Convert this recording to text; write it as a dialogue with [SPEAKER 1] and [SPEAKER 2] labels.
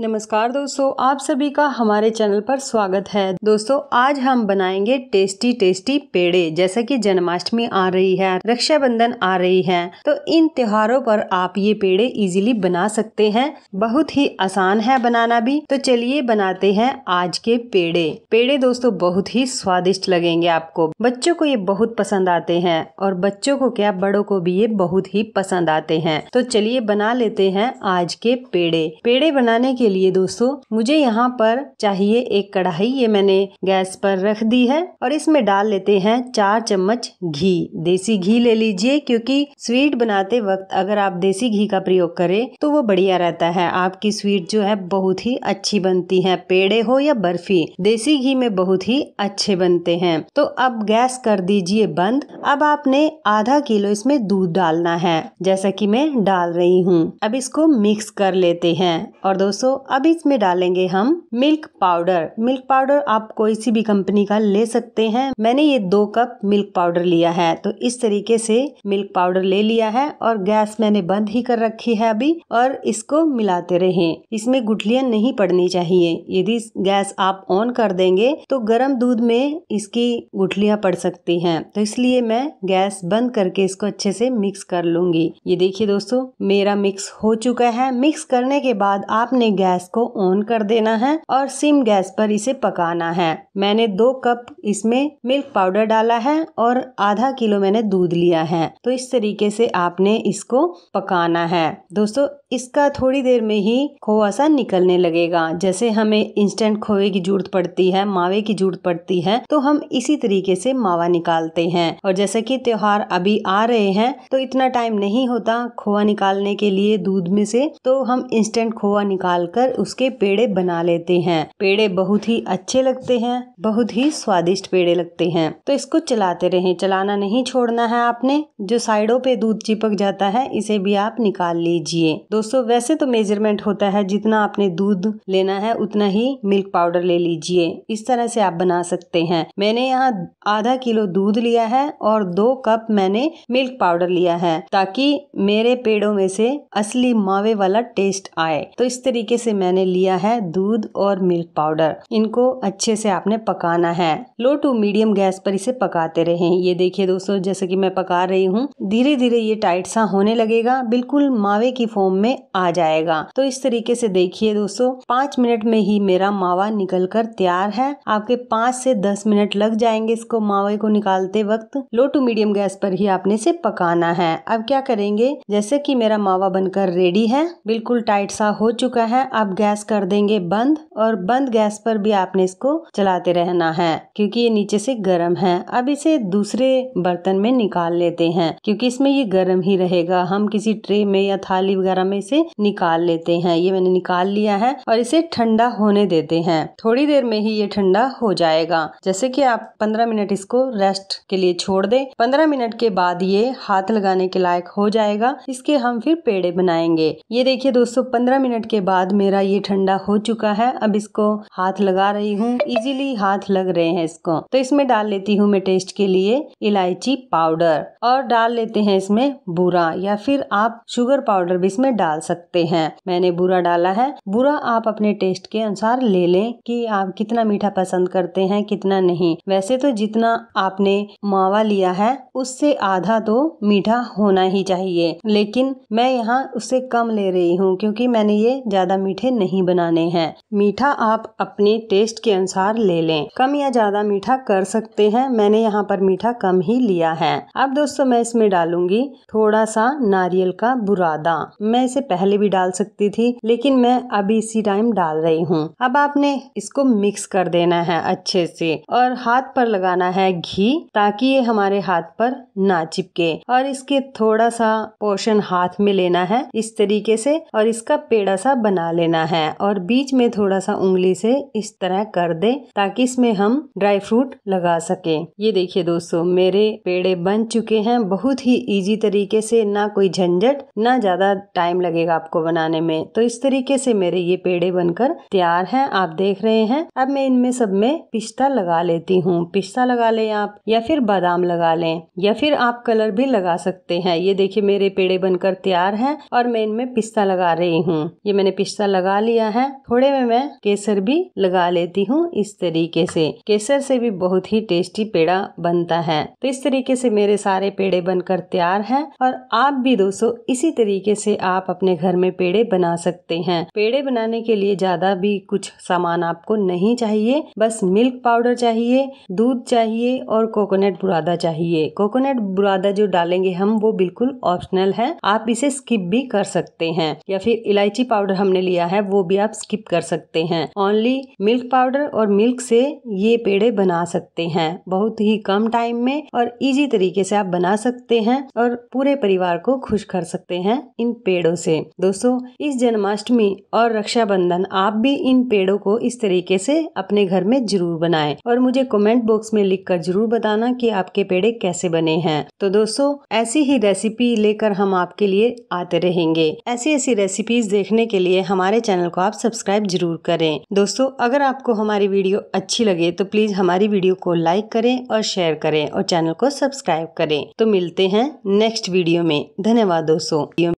[SPEAKER 1] नमस्कार दोस्तों आप सभी का हमारे चैनल पर स्वागत है दोस्तों आज हम बनाएंगे टेस्टी टेस्टी पेड़े जैसा कि जन्माष्टमी आ रही है रक्षाबंधन आ रही है तो इन त्योहारों पर आप ये पेड़े इजीली बना सकते हैं बहुत ही आसान है बनाना भी तो चलिए बनाते हैं आज के पेड़े पेड़े दोस्तों बहुत ही स्वादिष्ट लगेंगे आपको बच्चों को ये बहुत पसंद आते हैं और बच्चों को क्या बड़ों को भी ये बहुत ही पसंद आते हैं तो चलिए बना लेते हैं आज के पेड़े पेड़े बनाने के लिए दोस्तों मुझे यहाँ पर चाहिए एक कढ़ाई ये मैंने गैस पर रख दी है और इसमें डाल लेते हैं चार चम्मच घी देसी घी ले लीजिए क्योंकि स्वीट बनाते वक्त अगर आप देसी घी का प्रयोग करें तो वो बढ़िया रहता है आपकी स्वीट जो है बहुत ही अच्छी बनती है पेड़े हो या बर्फी देसी घी में बहुत ही अच्छे बनते हैं तो अब गैस कर दीजिए बंद अब आपने आधा किलो इसमें दूध डालना है जैसा कि मैं डाल रही हूँ अब इसको मिक्स कर लेते हैं और दोस्तों दोस्तों अब इसमें डालेंगे हम मिल्क पाउडर मिल्क पाउडर आप कोई सी भी कंपनी का ले सकते हैं मैंने ये दो कप मिल्क पाउडर लिया है तो इस तरीके से मिल्क पाउडर ले लिया है और गैस मैंने बंद ही कर रखी है अभी और इसको मिलाते रहे इसमें गुठलियाँ नहीं पड़नी चाहिए यदि गैस आप ऑन कर देंगे तो गर्म दूध में इसकी गुठलियाँ पड़ सकती हैं तो इसलिए मैं गैस बंद करके इसको अच्छे से मिक्स कर लूंगी ये देखिए दोस्तों मेरा मिक्स हो चुका है मिक्स करने के बाद आपने गैस को ऑन कर देना है और सिम गैस पर इसे पकाना है मैंने दो कप इसमें मिल्क पाउडर डाला है और आधा किलो मैंने दूध लिया है तो इस तरीके से आपने इसको पकाना है दोस्तों इसका थोड़ी देर में ही खोआ सा निकलने लगेगा जैसे हमें इंस्टेंट खोए की जरूरत पड़ती है मावे की जरूरत पड़ती है तो हम इसी तरीके से मावा निकालते हैं और जैसे कि त्योहार अभी आ रहे हैं तो इतना टाइम नहीं होता खोआ निकालने के लिए दूध में से तो हम इंस्टेंट खोआ निकाल डालकर उसके पेड़े बना लेते हैं पेड़े बहुत ही अच्छे लगते हैं बहुत ही स्वादिष्ट पेड़े लगते हैं तो इसको चलाते रहें चलाना नहीं छोड़ना है आपने जो साइडों पे दूध चिपक जाता है इसे भी आप निकाल लीजिए दोस्तों वैसे तो मेजरमेंट होता है जितना आपने दूध लेना है उतना ही मिल्क पाउडर ले लीजिए इस तरह से आप बना सकते हैं मैंने यहाँ आधा किलो दूध लिया है और दो कप मैंने मिल्क पाउडर लिया है ताकि मेरे पेड़ों में से असली मावे वाला टेस्ट आए तो इस तरीके से मैंने लिया है दूध और मिल्क पाउडर इनको अच्छे से आपने पकाना है लो टू मीडियम गैस पर इसे पकाते रहे ये देखिए दोस्तों जैसे कि मैं पका रही हूँ धीरे धीरे ये टाइट सा होने लगेगा बिल्कुल मावे की फॉर्म में आ जाएगा तो इस तरीके से देखिए दोस्तों पाँच मिनट में ही मेरा मावा निकल कर तैयार है आपके पाँच से दस मिनट लग जाएंगे इसको मावे को निकालते वक्त लो टू मीडियम गैस पर ही आपने इसे पकाना है अब क्या करेंगे जैसे की मेरा मावा बनकर रेडी है बिल्कुल टाइट सा हो चुका है आप गैस कर देंगे बंद और बंद गैस पर भी आपने इसको चलाते रहना है क्योंकि ये नीचे से गर्म है अब इसे दूसरे बर्तन में निकाल लेते हैं क्योंकि इसमें ये गर्म ही रहेगा हम किसी ट्रे में या थाली वगैरह में इसे निकाल लेते हैं ये मैंने निकाल लिया है और इसे ठंडा होने देते हैं थोड़ी देर में ही ये ठंडा हो जाएगा जैसे कि आप पंद्रह मिनट इसको रेस्ट के लिए छोड़ दे पंद्रह मिनट के बाद ये हाथ लगाने के लायक हो जाएगा इसके हम फिर पेड़े बनाएंगे ये देखिए दोस्तों पंद्रह मिनट के बाद मेरा ये ठंडा हो चुका है अब इसको हाथ लगा रही हूँ इजीली हाथ लग रहे हैं इसको तो इसमें डाल लेती हूँ मैं टेस्ट के लिए इलायची पाउडर और डाल लेते हैं इसमें बुरा या फिर आप शुगर पाउडर भी इसमें डाल सकते हैं मैंने बुरा डाला है बुरा आप अपने टेस्ट के अनुसार ले लें कि आप कितना मीठा पसंद करते हैं कितना नहीं वैसे तो जितना आपने मावा लिया है उससे आधा तो मीठा होना ही चाहिए लेकिन मैं यहाँ उससे कम ले रही हूँ क्योंकि मैंने ये ज्यादा मीठे नहीं बनाने हैं मीठा आप अपने टेस्ट के अनुसार ले लें कम या ज़्यादा मीठा कर सकते हैं मैंने यहाँ पर मीठा कम ही लिया है अब दोस्तों मैं इसमें डालूंगी थोड़ा सा नारियल का बुरादा मैं इसे पहले भी डाल सकती थी लेकिन मैं अभी इसी टाइम डाल रही हूँ अब आपने इसको मिक्स कर देना है अच्छे से और हाथ पर लगाना है घी ताकि ये हमारे हाथ पर ना चिपके और इसके थोड़ा सा पोर्शन हाथ में लेना है इस तरीके से और इसका पेड़ा सा बना लेना है और बीच में थोड़ा सा उंगली से इस तरह कर दे ताकि इसमें हम ड्राई फ्रूट लगा सके ये देखिए दोस्तों मेरे पेड़े बन चुके हैं बहुत ही इजी तरीके से ना कोई झंझट ना ज्यादा टाइम लगेगा आपको बनाने में तो इस तरीके से मेरे ये पेड़े बनकर तैयार हैं आप देख रहे हैं अब मैं इनमें सब में पिस्ता लगा लेती हूँ पिस्ता लगा ले आप या फिर बादाम लगा ले या फिर आप कलर भी लगा सकते हैं ये देखिए मेरे पेड़े बनकर तैयार हैं और मैं इनमें पिस्ता लगा रही हूँ ये मैंने पिस्ता सा लगा लिया है थोड़े में मैं केसर भी लगा लेती हूँ इस तरीके से केसर से भी बहुत ही टेस्टी पेड़ा बनता है तो इस तरीके से मेरे सारे पेड़े बनकर तैयार हैं और आप भी दोस्तों इसी तरीके से आप अपने घर में पेड़े बना सकते हैं पेड़े बनाने के लिए ज्यादा भी कुछ सामान आपको नहीं चाहिए बस मिल्क पाउडर चाहिए दूध चाहिए और कोकोनट बुरादा चाहिए कोकोनट बुरादा जो डालेंगे हम वो बिल्कुल ऑप्शनल है आप इसे स्किप भी कर सकते हैं या फिर इलायची पाउडर हमने लिया है वो भी आप स्किप कर सकते हैं ओनली मिल्क पाउडर और मिल्क से ये पेड़े बना सकते हैं बहुत ही कम टाइम में और इजी तरीके से आप बना सकते हैं और पूरे परिवार को खुश कर सकते हैं इन पेड़ों से दोस्तों इस जन्माष्टमी और रक्षाबंधन आप भी इन पेड़ों को इस तरीके से अपने घर में जरूर बनाएं और मुझे कमेंट बॉक्स में लिखकर जरूर बताना कि आपके पेड़े कैसे बने हैं तो दोस्तों ऐसी ही रेसिपी लेकर हम आपके लिए आते रहेंगे ऐसी ऐसी रेसिपीज देखने के लिए हम हमारे चैनल को आप सब्सक्राइब जरूर करें दोस्तों अगर आपको हमारी वीडियो अच्छी लगे तो प्लीज हमारी वीडियो को लाइक करें और शेयर करें और चैनल को सब्सक्राइब करें तो मिलते हैं नेक्स्ट वीडियो में धन्यवाद दोस्तों